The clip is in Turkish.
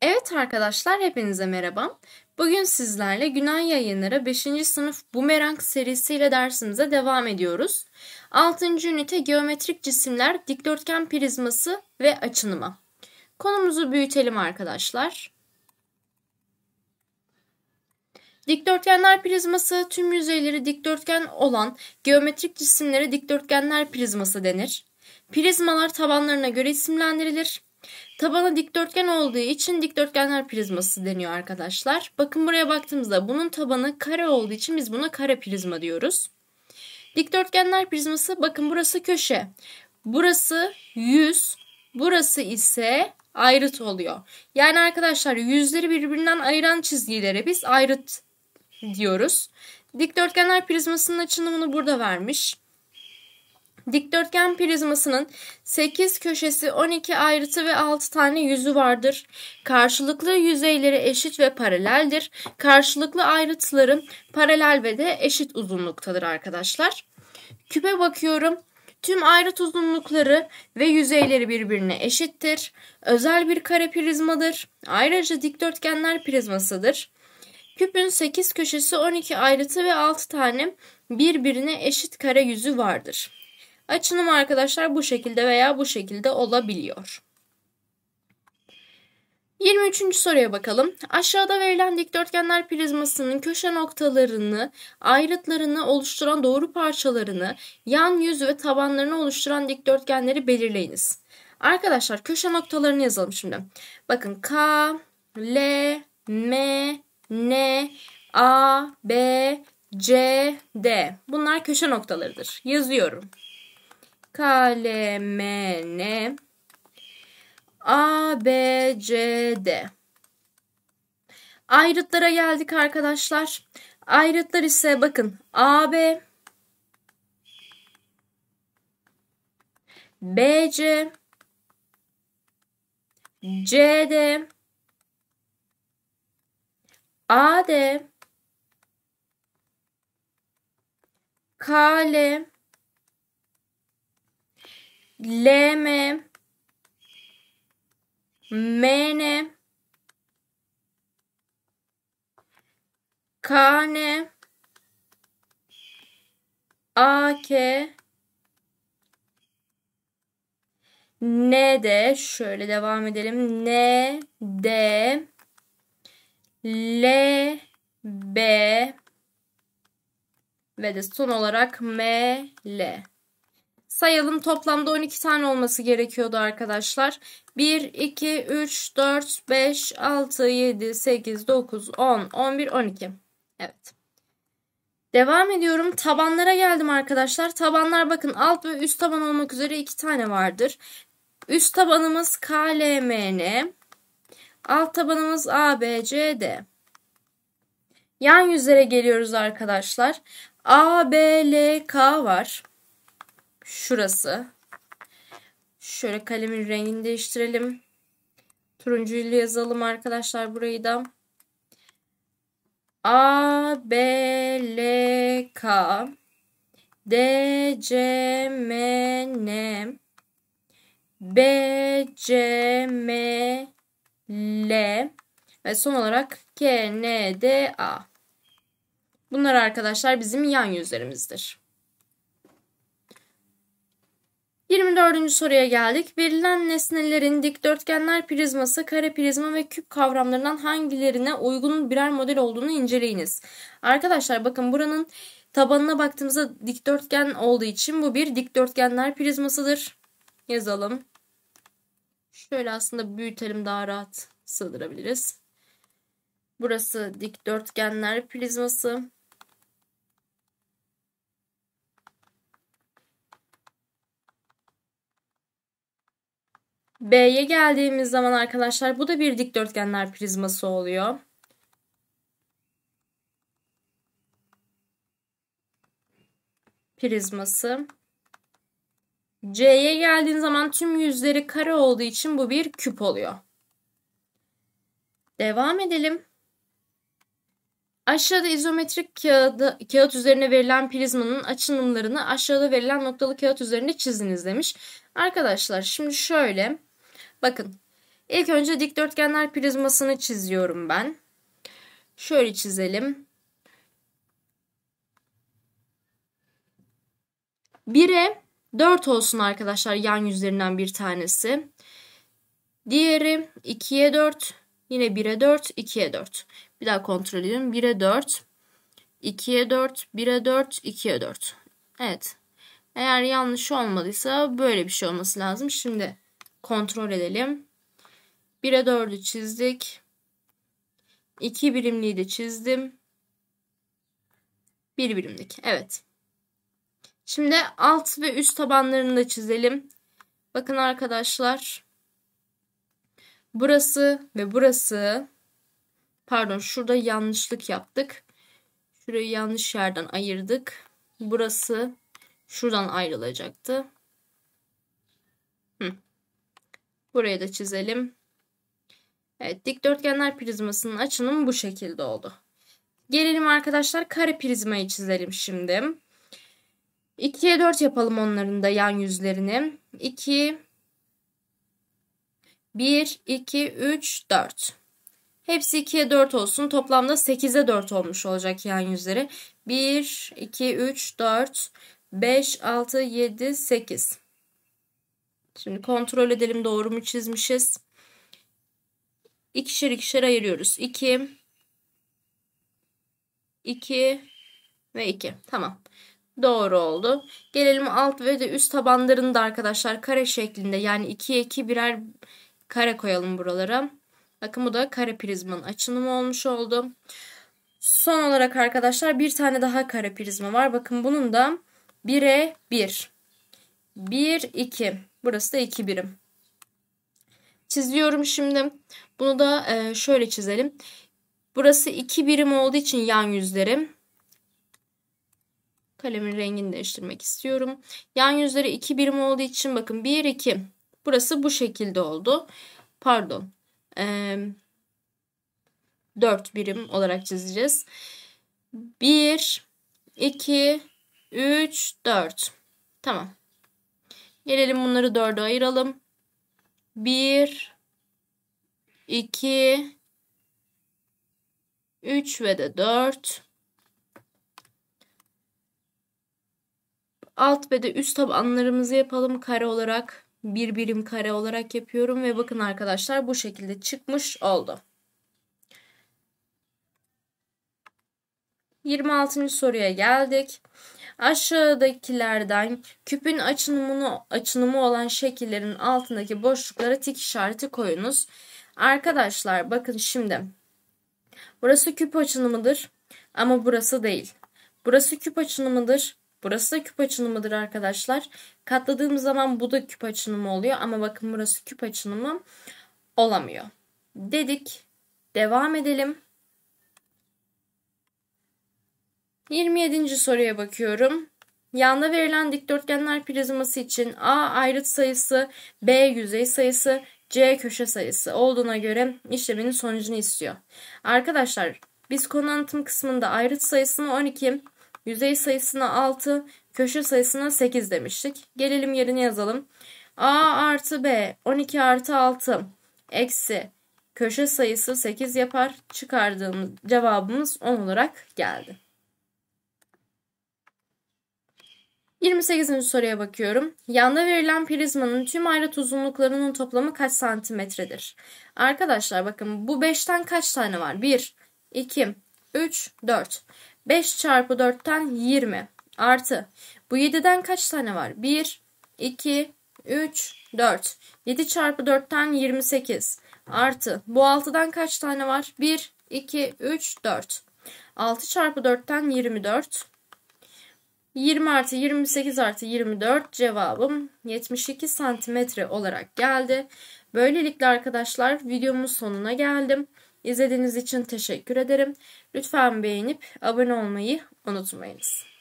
Evet arkadaşlar hepinize merhaba. Bugün sizlerle Günay Yayınları 5. sınıf Bumerang serisiyle dersimize devam ediyoruz. 6. ünite geometrik cisimler, dikdörtgen prizması ve açınımı. Konumuzu büyütelim arkadaşlar. Dikdörtgenler prizması tüm yüzeyleri dikdörtgen olan geometrik cisimlere dikdörtgenler prizması denir. Prizmalar tabanlarına göre isimlendirilir. Tabanı dikdörtgen olduğu için dikdörtgenler prizması deniyor arkadaşlar. Bakın buraya baktığımızda bunun tabanı kare olduğu için biz buna kare prizma diyoruz. Dikdörtgenler prizması bakın burası köşe. Burası yüz. Burası ise ayrıt oluyor. Yani arkadaşlar yüzleri birbirinden ayıran çizgileri biz ayrıt diyoruz. Dikdörtgenler prizmasının açılımını burada vermiş. Dikdörtgen prizmasının 8 köşesi, 12 ayrıtı ve 6 tane yüzü vardır. Karşılıklı yüzeyleri eşit ve paraleldir. Karşılıklı ayrıtları paralel ve de eşit uzunluktadır arkadaşlar. Küpe bakıyorum. Tüm ayrıt uzunlukları ve yüzeyleri birbirine eşittir. Özel bir kare prizmadır. Ayrıca dikdörtgenler prizmasıdır. Küpün 8 köşesi 12 ayrıtı ve 6 tane birbirine eşit kare yüzü vardır. Açınım arkadaşlar bu şekilde veya bu şekilde olabiliyor. 23. soruya bakalım. Aşağıda verilen dikdörtgenler prizmasının köşe noktalarını, ayrıtlarını oluşturan doğru parçalarını, yan yüzü ve tabanlarını oluşturan dikdörtgenleri belirleyiniz. Arkadaşlar köşe noktalarını yazalım şimdi. Bakın K, L, M, N, A, B, C, D. Bunlar köşe noktalarıdır. Yazıyorum. K, L, M, N, A, B, C, D. Ayrıtlara geldik arkadaşlar. Ayrıtlar ise bakın A B B C C D A'de, kalem leme mene kane ake ne de şöyle devam edelim ne de L, B ve de son olarak M, L. Sayalım toplamda 12 tane olması gerekiyordu arkadaşlar. 1, 2, 3, 4, 5, 6, 7, 8, 9, 10, 11, 12. Evet. Devam ediyorum. Tabanlara geldim arkadaşlar. Tabanlar bakın alt ve üst taban olmak üzere iki tane vardır. Üst tabanımız KLMN. Alt tabanımız ABCD. Yan yüzlere geliyoruz arkadaşlar. ABLK var. Şurası. Şöyle kalemin rengini değiştirelim. Turuncuyla yazalım arkadaşlar burayı da. A, B, L, K, D, C, M, N, B, C, M, L ve son olarak K, N, D, A. Bunlar arkadaşlar bizim yan yüzlerimizdir. 24. soruya geldik. Verilen nesnelerin dikdörtgenler prizması, kare prizma ve küp kavramlarından hangilerine uygun birer model olduğunu inceleyiniz. Arkadaşlar bakın buranın tabanına baktığımızda dikdörtgen olduğu için bu bir dikdörtgenler prizmasıdır. Yazalım. Şöyle aslında büyütelim daha rahat sığdırabiliriz. Burası dikdörtgenler prizması. B'ye geldiğimiz zaman arkadaşlar bu da bir dikdörtgenler prizması oluyor. Prizması. C'ye geldiğin zaman tüm yüzleri kare olduğu için bu bir küp oluyor. Devam edelim. Aşağıda izometrik kağıdı, kağıt üzerine verilen prizmanın açınımlarını aşağıda verilen noktalı kağıt üzerinde çiziniz demiş. Arkadaşlar şimdi şöyle. Bakın ilk önce dikdörtgenler prizmasını çiziyorum ben. Şöyle çizelim. Bire 4 olsun arkadaşlar yan yüzlerinden bir tanesi. Diğeri 2'ye 4. Yine 1'e 4, 2'ye 4. Bir daha kontrol edelim. 1'e 4, 2'ye 4, 1'e 4, 2'ye 4. Evet. Eğer yanlış olmadıysa böyle bir şey olması lazım. Şimdi kontrol edelim. 1'e 4'ü çizdik. 2 birimliği de çizdim. 1 birimlik. Evet. Şimdi alt ve üst tabanlarını da çizelim. Bakın arkadaşlar. Burası ve burası. Pardon şurada yanlışlık yaptık. Şurayı yanlış yerden ayırdık. Burası şuradan ayrılacaktı. Hı. Buraya da çizelim. Evet dikdörtgenler prizmasının açınım bu şekilde oldu. Gelelim arkadaşlar kare prizmayı çizelim şimdi. 2'ye 4 yapalım onların da yan yüzlerini. 2, 1, 2, 3, 4. Hepsi 2'ye 4 olsun. Toplamda 8'e 4 olmuş olacak yan yüzleri. 1, 2, 3, 4, 5, 6, 7, 8. Şimdi kontrol edelim doğru mu çizmişiz. İkişer ikişer ayırıyoruz. 2, 2 ve 2. Tamam. Doğru oldu. Gelelim alt ve de üst tabanlarını da arkadaşlar kare şeklinde yani 2'ye 2 birer kare koyalım buralara. Bakın bu da kare prizmanın açılımı olmuş oldu. Son olarak arkadaşlar bir tane daha kare prizma var. Bakın bunun da 1'e 1. 1, 2. Burası da 2 birim. Çiziyorum şimdi. Bunu da e, şöyle çizelim. Burası 2 birim olduğu için yan yüzlerim. Kalemin rengini değiştirmek istiyorum. Yan yüzleri 2 birim olduğu için bakın 1 2. Burası bu şekilde oldu. Pardon. Ee, 4 birim olarak çizeceğiz. 1 2 3 4. Tamam. Gelelim bunları 4'e ayıralım. 1 2 3 ve de 4 alt ve de üst tabanlarımızı yapalım kare olarak. Bir birim kare olarak yapıyorum ve bakın arkadaşlar bu şekilde çıkmış oldu. 26. soruya geldik. Aşağıdakilerden küpün açınımını, açınımı olan şekillerin altındaki boşluklara tik işareti koyunuz. Arkadaşlar bakın şimdi. Burası küp açınımıdır ama burası değil. Burası küp açınımıdır Burası da küp açınımıdır arkadaşlar. Katladığım zaman bu da küp açınımı oluyor ama bakın burası küp açılımı olamıyor. Dedik. Devam edelim. 27. soruya bakıyorum. Yanda verilen dikdörtgenler prizması için A ayrıt sayısı, B yüzey sayısı, C köşe sayısı olduğuna göre işleminin sonucunu istiyor. Arkadaşlar biz konu anlatım kısmında ayrıt sayısını 12, Yüzey sayısına 6, köşe sayısına 8 demiştik. Gelelim yerine yazalım. A artı B 12 artı 6 eksi köşe sayısı 8 yapar. Çıkardığımız cevabımız 10 olarak geldi. 28. soruya bakıyorum. Yanda verilen prizmanın tüm ayrıt uzunluklarının toplamı kaç santimetredir? Arkadaşlar bakın bu 5'ten kaç tane var? 1, 2, 3, 4. 5 çarpı 4'ten 20 artı bu 7'den kaç tane var? 1, 2, 3, 4. 7 çarpı 4'ten 28 artı bu 6'dan kaç tane var? 1, 2, 3, 4. 6 çarpı 4'ten 24. 20 artı 28 artı 24 cevabım 72 santimetre olarak geldi. Böylelikle arkadaşlar videomun sonuna geldim. İzlediğiniz için teşekkür ederim. Lütfen beğenip abone olmayı unutmayınız.